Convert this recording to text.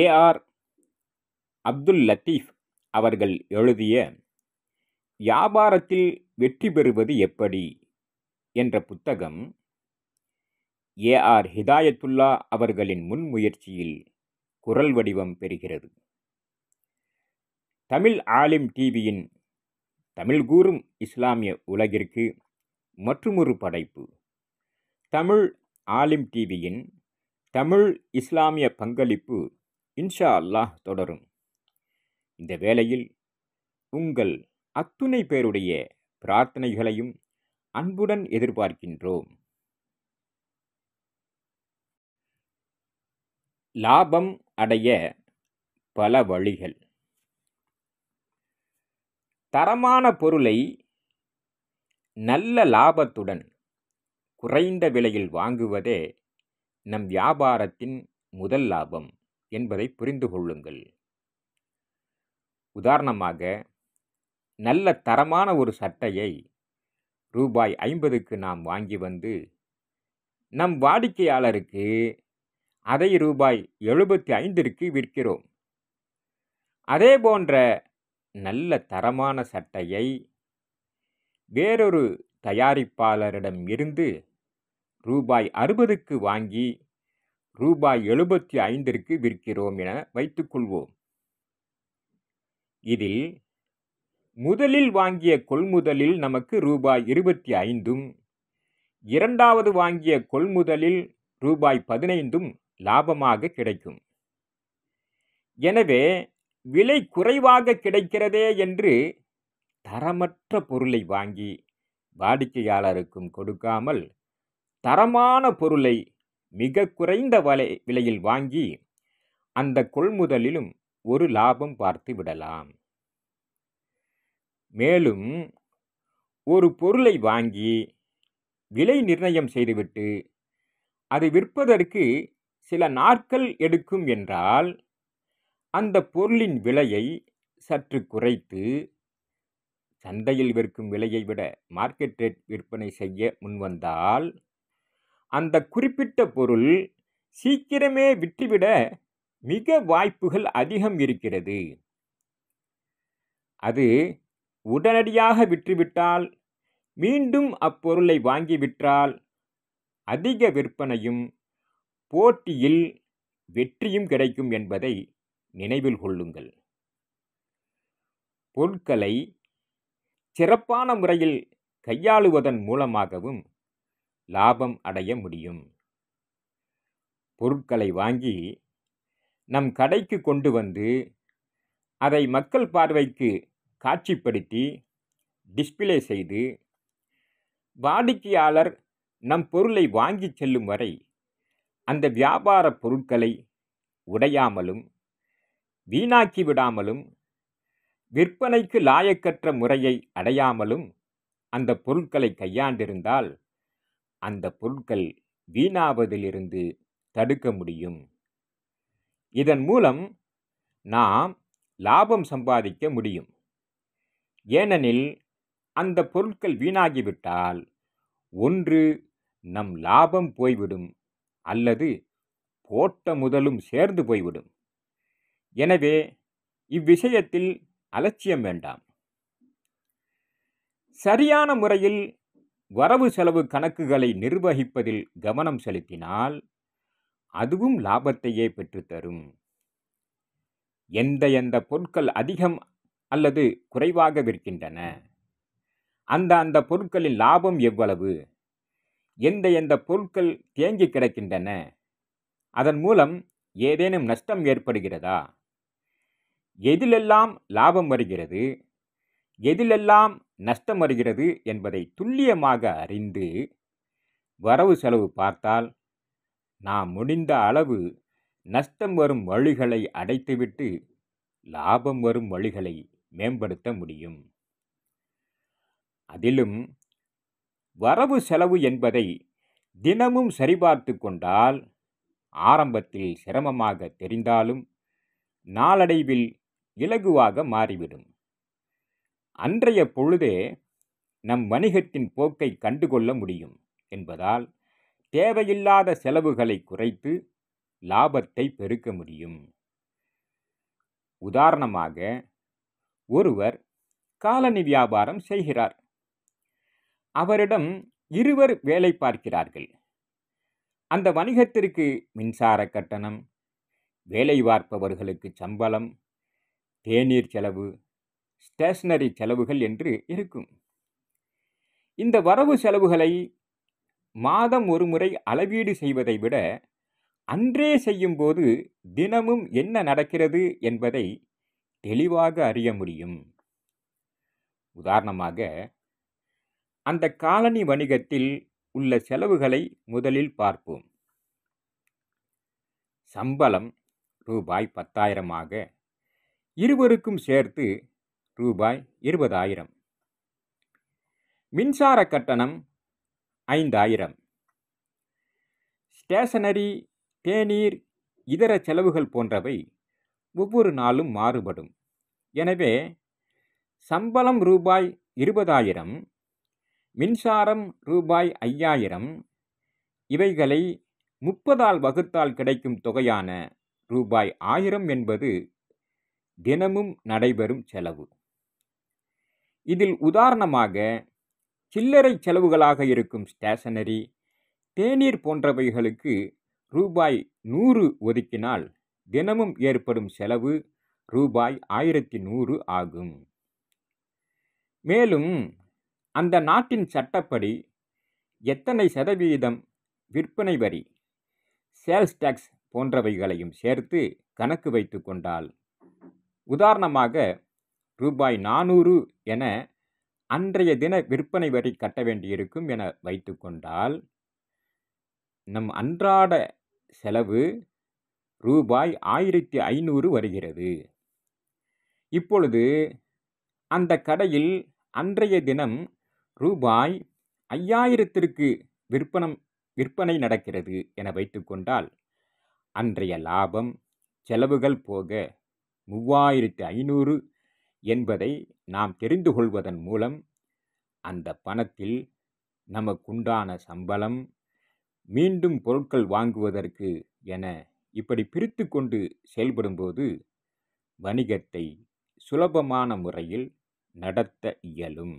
AR Abdul Latif அவர்கள் எழுதிய வியாபாரத்தில் வெற்றி பெறுவது எப்படி என்ற புத்தகம் ஏஆர் ஹிதாயத்துல்லா அவர்களின் முன்முயற்சியில் குரல் வடிவம் பெறுகிறது தமிழ் ஆலிம் டிவியின் தமிழ் கூறும் இஸ்லாமிய உலகிற்கு மற்றுமொரு படைப்பு தமிழ் ஆலிம் டிவியின் தமிழ் இஸ்லாமிய பங்களிப்பு இன்ஷா அல்லாஹ் தொடரும் இந்த வேளையில் உங்கள் அத்துணை பேருடைய பிரார்த்தனைகளையும் அன்புடன் எதிர்பார்க்கின்றோம் லாபம் அடைய பல வழிகள் தரமான பொருளை நல்ல லாபத்துடன் குறைந்த விலையில் வாங்குவதே நம் வியாபாரத்தின் முதல் லாபம் என்பதை புரிந்து கொள்ளுங்கள் உதாரணமாக நல்ல தரமான ஒரு சட்டையை ரூபாய் ஐம்பதுக்கு நாம் வாங்கி வந்து நம் வாடிக்கையாளருக்கு அதை ரூபாய் எழுபத்தி ஐந்திற்கு விற்கிறோம் அதே போன்ற நல்ல தரமான சட்டையை வேறொரு தயாரிப்பாளரிடம் இருந்து ரூபாய் அறுபதுக்கு வாங்கி ரூபாய் எழுபத்தி ஐந்திற்கு விற்கிறோம் என வைத்துக்கொள்வோம் இதில் முதலில் வாங்கிய கொள்முதலில் நமக்கு ரூபாய் இருபத்தி ஐந்தும் இரண்டாவது வாங்கிய கொள்முதலில் ரூபாய் பதினைந்தும் லாபமாக கிடைக்கும் எனவே விலை குறைவாக கிடைக்கிறதே என்று தரமற்ற பொருளை வாங்கி வாடிக்கையாளருக்கும் கொடுக்காமல் தரமான பொருளை மிக குறைந்த வலை விலையில் வாங்கி அந்த கொள்முதலிலும் ஒரு லாபம் பார்த்து விடலாம் மேலும் ஒரு பொருளை வாங்கி விலை நிர்ணயம் செய்துவிட்டு அதை விற்பதற்கு சில நாட்கள் எடுக்கும் என்றால் அந்த பொருளின் விலையை சற்று குறைத்து சந்தையில் விற்கும் விலையை விட மார்க்கெட் ரேட் விற்பனை செய்ய முன்வந்தால் அந்த குறிப்பிட்ட பொருள் சீக்கிரமே விற்றுவிட மிக வாய்ப்புகள் அதிகம் இருக்கிறது அது உடனடியாக விற்றுவிட்டால் மீண்டும் அப்பொருளை வாங்கி விற்றால் அதிக விற்பனையும் போட்டியில் வெற்றியும் கிடைக்கும் என்பதை நினைவில் கொள்ளுங்கள் பொருட்களை சிறப்பான முறையில் கையாளுவதன் மூலமாகவும் லாபம் அடைய முடியும் பொருட்களை வாங்கி நம் கடைக்கு கொண்டு வந்து அதை மக்கள் பார்வைக்கு காட்சிப்படுத்தி டிஸ்பிளே செய்து வாடிக்கையாளர் நம் பொருளை வாங்கி செல்லும் வரை அந்த வியாபார பொருட்களை உடையாமலும் வீணாக்கி விடாமலும் விற்பனைக்கு லாயக்கற்ற முறையை அடையாமலும் அந்த பொருட்களை கையாண்டிருந்தால் அந்த பொருட்கள் வீணாவதிலிருந்து தடுக்க முடியும் இதன் மூலம் நாம் லாபம் சம்பாதிக்க முடியும் ஏனெனில் அந்த பொருட்கள் வீணாகிவிட்டால் ஒன்று நம் லாபம் போய்விடும் அல்லது போட்ட முதலும் சேர்ந்து போய்விடும் எனவே இவ்விஷயத்தில் அலட்சியம் வேண்டாம் சரியான முறையில் வரவு செலவு கணக்குகளை நிர்வகிப்பதில் கவனம் செலுத்தினால் அதுவும் லாபத்தையே பெற்றுத்தரும் எந்த எந்த பொருட்கள் அதிகம் அல்லது குறைவாக விற்கின்றன அந்த அந்த பொருட்களின் லாபம் எவ்வளவு எந்த எந்த பொருட்கள் தேங்கி கிடக்கின்றன அதன் மூலம் ஏதேனும் நஷ்டம் ஏற்படுகிறதா எதிலெல்லாம் லாபம் வருகிறது எதிலெல்லாம் நஷ்டம் வருகிறது என்பதை துல்லியமாக அறிந்து வரவு செலவு பார்த்தால் நாம் முடிந்த அளவு நஷ்டம் வரும் வழிகளை அடைத்துவிட்டு லாபம் வரும் வழிகளை மேம்படுத்த முடியும் அதிலும் வரவு செலவு என்பதை தினமும் சரிபார்த்து கொண்டால் ஆரம்பத்தில் சிரமமாக தெரிந்தாலும் நாளடைவில் இலகுவாக மாறிவிடும் அன்றைய பொழுதே நம் வணிகத்தின் போக்கை கண்டுகொள்ள முடியும் என்பதால் தேவையில்லாத செலவுகளை குறைத்து லாபத்தை பெருக்க முடியும் உதாரணமாக ஒருவர் காலணி வியாபாரம் செய்கிறார் அவரிடம் இருவர் வேலை பார்க்கிறார்கள் அந்த வணிகத்திற்கு மின்சார கட்டணம் வேலை பார்ப்பவர்களுக்கு சம்பளம் தேநீர் செலவு ஸ்டேஷனரி செலவுகள் என்று இருக்கும் இந்த வரவு செலவுகளை மாதம் ஒரு முறை அளவீடு செய்வதை விட அன்றே செய்யும்போது தினமும் என்ன நடக்கிறது என்பதை தெளிவாக அறிய முடியும் உதாரணமாக அந்த காலனி வணிகத்தில் உள்ள செலவுகளை முதலில் பார்ப்போம் சம்பளம் ரூபாய் பத்தாயிரமாக இருவருக்கும் சேர்த்து ரூபாய் இருபதாயிரம் மின்சார கட்டணம் ஐந்தாயிரம் ஸ்டேஷனரி தேநீர் இதர செலவுகள் போன்றவை ஒவ்வொரு நாளும் மாறுபடும் எனவே சம்பளம் ரூபாய் இருபதாயிரம் மின்சாரம் ரூபாய் ஐயாயிரம் இவைகளை முப்பதால் வகுத்தால் கிடைக்கும் தொகையான ரூபாய் ஆயிரம் என்பது தினமும் நடைபெறும் செலவு இதில் உதாரணமாக சில்லறை செலவுகளாக இருக்கும் ஸ்டேஷனரி தேநீர் போன்றவைகளுக்கு ரூபாய் நூறு ஒதுக்கினால் தினமும் ஏற்படும் செலவு ரூபாய் ஆயிரத்தி நூறு ஆகும் மேலும் அந்த நாட்டின் சட்டப்படி எத்தனை சதவீதம் விற்பனை வரி சேல்ஸ் டேக்ஸ் போன்றவைகளையும் சேர்த்து கணக்கு வைத்து கொண்டால் உதாரணமாக ரூபாய் நானூறு என அன்றைய தின விற்பனை வரி கட்ட வேண்டியிருக்கும் என வைத்துக்கொண்டால் நம் அன்றாட செலவு ரூபாய் ஆயிரத்தி ஐநூறு வருகிறது இப்பொழுது அந்த கடையில் அன்றைய தினம் ரூபாய் ஐயாயிரத்திற்கு விற்பனம் விற்பனை நடக்கிறது என வைத்துக்கொண்டால் அன்றைய லாபம் செலவுகள் போக மூவாயிரத்து ஐநூறு என்பதை நாம் தெரிந்து கொள்வதன் மூலம் அந்த பணத்தில் நமக்குண்டான சம்பளம் மீண்டும் பொருட்கள் வாங்குவதற்கு என இப்படி பிரித்து கொண்டு செயல்படும்போது வணிகத்தை சுலபமான முறையில் நடத்த இயலும்